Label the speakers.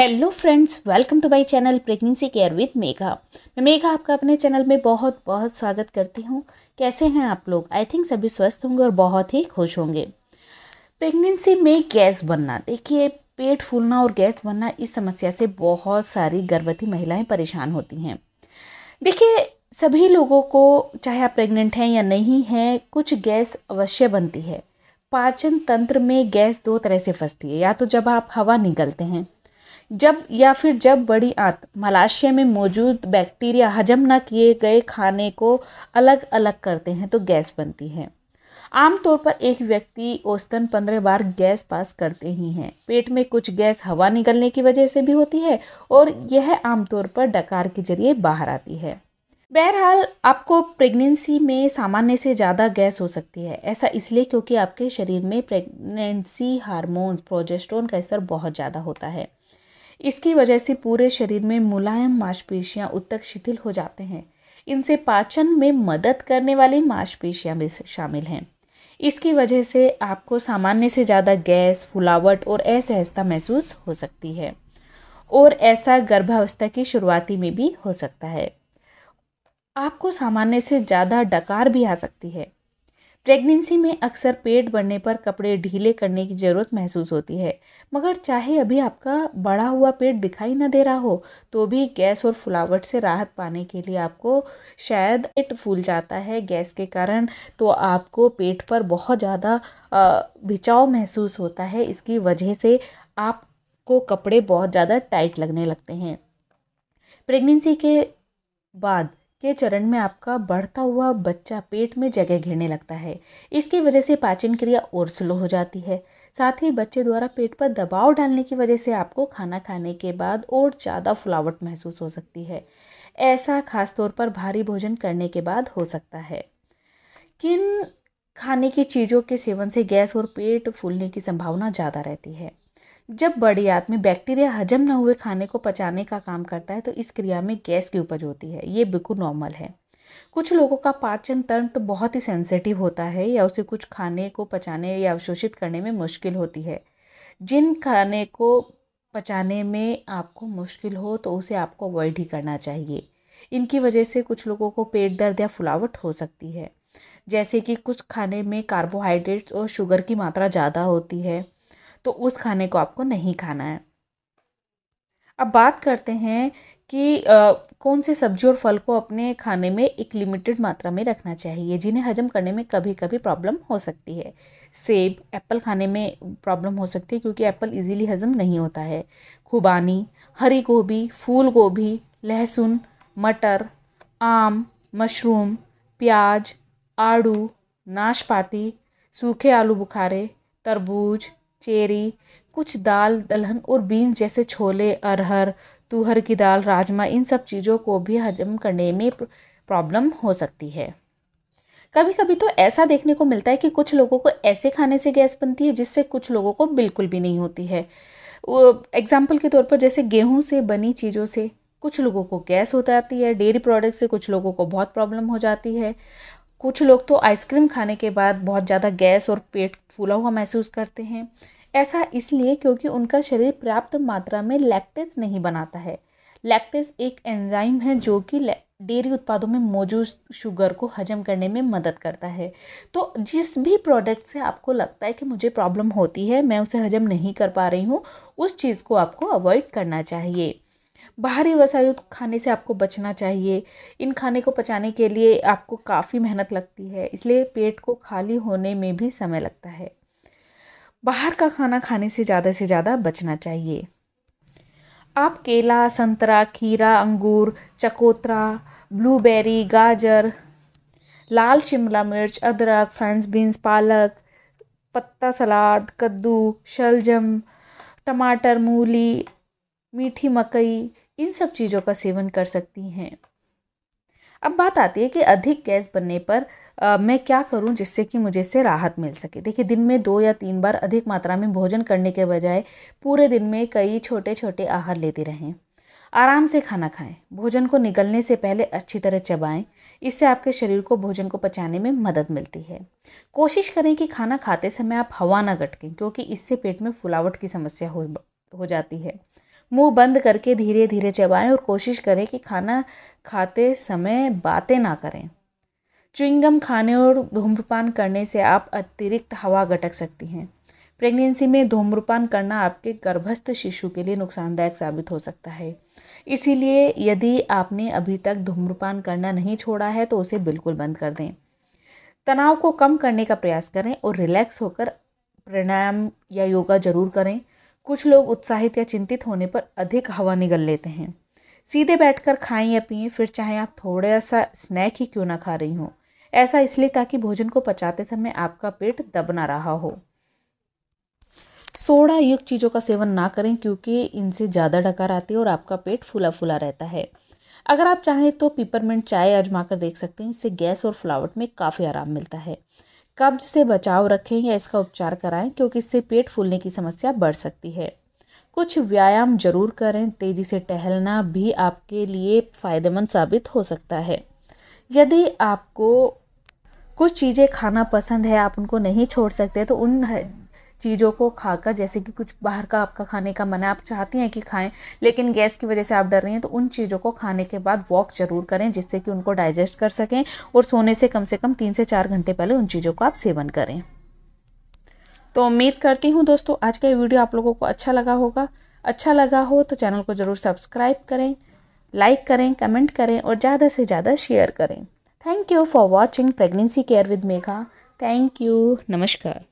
Speaker 1: hello friends welcome to my channel pregnancy care with Megha मैं मेघा आपका अपने चैनल में बहुत बहुत स्वागत करती हूँ कैसे हैं आप लोग आई थिंक सभी स्वस्थ होंगे और बहुत ही खुश होंगे प्रेगनेंसी में गैस बनना देखिए पेट फूलना और गैस बनना इस समस्या से बहुत सारी गर्भवती महिलाएं परेशान होती हैं देखिए सभी लोगों को चाहे आप प्रेग्नेंट हैं या नहीं हैं कुछ गैस अवश्य बनती है पाचन तंत्र में गैस दो तरह से फंसती है या तो जब आप हवा निकलते हैं जब या फिर जब बड़ी आंत मलाशय में मौजूद बैक्टीरिया हजम न किए गए खाने को अलग अलग करते हैं तो गैस बनती है आमतौर पर एक व्यक्ति औसतन पंद्रह बार गैस पास करते ही हैं पेट में कुछ गैस हवा निकलने की वजह से भी होती है और यह आमतौर पर डकार के जरिए बाहर आती है बहरहाल आपको प्रेगनेंसी में सामान्य से ज़्यादा गैस हो सकती है ऐसा इसलिए क्योंकि आपके शरीर में प्रेगनेंसी हार्मोन्स प्रोजेस्ट्रोन का स्तर बहुत ज़्यादा होता है इसकी वजह से पूरे शरीर में मुलायम मांसपेशियाँ उत्तक शिथिल हो जाते हैं इनसे पाचन में मदद करने वाली मांसपेशियाँ भी शामिल हैं इसकी वजह से आपको सामान्य से ज़्यादा गैस फुलावट और असहजता महसूस हो सकती है और ऐसा गर्भावस्था की शुरुआती में भी हो सकता है आपको सामान्य से ज़्यादा डकार भी आ सकती है प्रेगनेंसी में अक्सर पेट बढ़ने पर कपड़े ढीले करने की ज़रूरत महसूस होती है मगर चाहे अभी आपका बढ़ा हुआ पेट दिखाई ना दे रहा हो तो भी गैस और फुलावट से राहत पाने के लिए आपको शायद पेट फूल जाता है गैस के कारण तो आपको पेट पर बहुत ज़्यादा बिचाव महसूस होता है इसकी वजह से आपको कपड़े बहुत ज़्यादा टाइट लगने लगते हैं प्रेगनेंसी के बाद के चरण में आपका बढ़ता हुआ बच्चा पेट में जगह घिरने लगता है इसकी वजह से पाचन क्रिया और स्लो हो जाती है साथ ही बच्चे द्वारा पेट पर दबाव डालने की वजह से आपको खाना खाने के बाद और ज़्यादा फुलावट महसूस हो सकती है ऐसा खासतौर पर भारी भोजन करने के बाद हो सकता है किन खाने की चीज़ों के सेवन से गैस और पेट फूलने की संभावना ज़्यादा रहती है जब बड़ी आंत में बैक्टीरिया हजम न हुए खाने को पचाने का काम करता है तो इस क्रिया में गैस की उपज होती है ये बिल्कुल नॉर्मल है कुछ लोगों का पाचन तंत्र तो बहुत ही सेंसिटिव होता है या उसे कुछ खाने को पचाने या अवशोषित करने में मुश्किल होती है जिन खाने को पचाने में आपको मुश्किल हो तो उसे आपको अवॉइड ही करना चाहिए इनकी वजह से कुछ लोगों को पेट दर्द या फुलावट हो सकती है जैसे कि कुछ खाने में कार्बोहाइड्रेट्स और शुगर की मात्रा ज़्यादा होती है तो उस खाने को आपको नहीं खाना है अब बात करते हैं कि आ, कौन सी सब्जी और फल को अपने खाने में एक लिमिटेड मात्रा में रखना चाहिए जिन्हें हजम करने में कभी कभी प्रॉब्लम हो सकती है सेब एप्पल खाने में प्रॉब्लम हो सकती है क्योंकि एप्पल इजीली हजम नहीं होता है खुबानी हरी गोभी फूल गोभी लहसुन मटर आम मशरूम प्याज आड़ू नाशपाती सूखे आलू बुखारे तरबूज चेरी कुछ दाल दलहन और बीन जैसे छोले अरहर तुहर की दाल राजमा इन सब चीज़ों को भी हजम करने में प्रॉब्लम हो सकती है कभी कभी तो ऐसा देखने को मिलता है कि कुछ लोगों को ऐसे खाने से गैस बनती है जिससे कुछ लोगों को बिल्कुल भी नहीं होती है एग्जाम्पल के तौर पर जैसे गेहूं से बनी चीज़ों से कुछ लोगों को गैस हो जाती है डेयरी प्रोडक्ट से कुछ लोगों को बहुत प्रॉब्लम हो जाती है कुछ लोग तो आइसक्रीम खाने के बाद बहुत ज़्यादा गैस और पेट फूला हुआ महसूस करते हैं ऐसा इसलिए क्योंकि उनका शरीर पर्याप्त मात्रा में लैक्टेस नहीं बनाता है लैक्टेस एक एंजाइम है जो कि डेयरी उत्पादों में मौजूद शुगर को हजम करने में मदद करता है तो जिस भी प्रोडक्ट से आपको लगता है कि मुझे प्रॉब्लम होती है मैं उसे हजम नहीं कर पा रही हूँ उस चीज़ को आपको अवॉइड करना चाहिए बाहरी वसायु खाने से आपको बचना चाहिए इन खाने को पचाने के लिए आपको काफ़ी मेहनत लगती है इसलिए पेट को खाली होने में भी समय लगता है बाहर का खाना खाने से ज़्यादा से ज़्यादा बचना चाहिए आप केला संतरा खीरा अंगूर चकोतरा ब्लूबेरी गाजर लाल शिमला मिर्च अदरक फ्रेंस बीन्स पालक पत्ता सलाद कद्दू शलजम टमाटर मूली मीठी मकई इन सब चीज़ों का सेवन कर सकती हैं अब बात आती है कि अधिक गैस बनने पर आ, मैं क्या करूं जिससे कि मुझे इससे राहत मिल सके देखिए दिन में दो या तीन बार अधिक मात्रा में भोजन करने के बजाय पूरे दिन में कई छोटे छोटे आहार लेते रहें आराम से खाना खाएं भोजन को निगलने से पहले अच्छी तरह चबाएं इससे आपके शरीर को भोजन को पचाने में मदद मिलती है कोशिश करें कि खाना खाते समय आप हवा ना गटकें क्योंकि इससे पेट में फुलावट की समस्या हो हो जाती है मुंह बंद करके धीरे धीरे चबाएं और कोशिश करें कि खाना खाते समय बातें ना करें चुंगम खाने और धूम्रपान करने से आप अतिरिक्त हवा गटक सकती हैं प्रेगनेंसी में धूम्रपान करना आपके गर्भस्थ शिशु के लिए नुकसानदायक साबित हो सकता है इसीलिए यदि आपने अभी तक धूम्रपान करना नहीं छोड़ा है तो उसे बिल्कुल बंद कर दें तनाव को कम करने का प्रयास करें और रिलैक्स होकर प्राणायाम या योगा जरूर करें कुछ लोग उत्साहित या चिंतित होने पर अधिक हवा निगल लेते हैं सीधे बैठकर खाएं या पिए फिर चाहे आप थोड़ा सा स्नैक ही क्यों ना खा रही हों ऐसा इसलिए ताकि भोजन को पचाते समय आपका पेट दब ना रहा हो सोडा युक्त चीज़ों का सेवन ना करें क्योंकि इनसे ज़्यादा डकार आती है और आपका पेट फूला फूला रहता है अगर आप चाहें तो पिपरमेंट चाय आजमा कर देख सकते हैं इससे गैस और फ्लावट में काफ़ी आराम मिलता है कब्ज से बचाव रखें या इसका उपचार कराएं क्योंकि इससे पेट फूलने की समस्या बढ़ सकती है कुछ व्यायाम जरूर करें तेज़ी से टहलना भी आपके लिए फ़ायदेमंद साबित हो सकता है यदि आपको कुछ चीज़ें खाना पसंद है आप उनको नहीं छोड़ सकते तो उन चीज़ों को खाकर जैसे कि कुछ बाहर का आपका खाने का मन है आप चाहती हैं कि खाएं लेकिन गैस की वजह से आप डर रही हैं तो उन चीज़ों को खाने के बाद वॉक ज़रूर करें जिससे कि उनको डाइजेस्ट कर सकें और सोने से कम से कम तीन से चार घंटे पहले उन चीज़ों को आप सेवन करें तो उम्मीद करती हूँ दोस्तों आज का ये वीडियो आप लोगों को अच्छा लगा होगा अच्छा लगा हो तो चैनल को ज़रूर सब्सक्राइब करें लाइक करें कमेंट करें और ज़्यादा से ज़्यादा शेयर करें thank you for watching pregnancy care with Megha thank you नमस्कार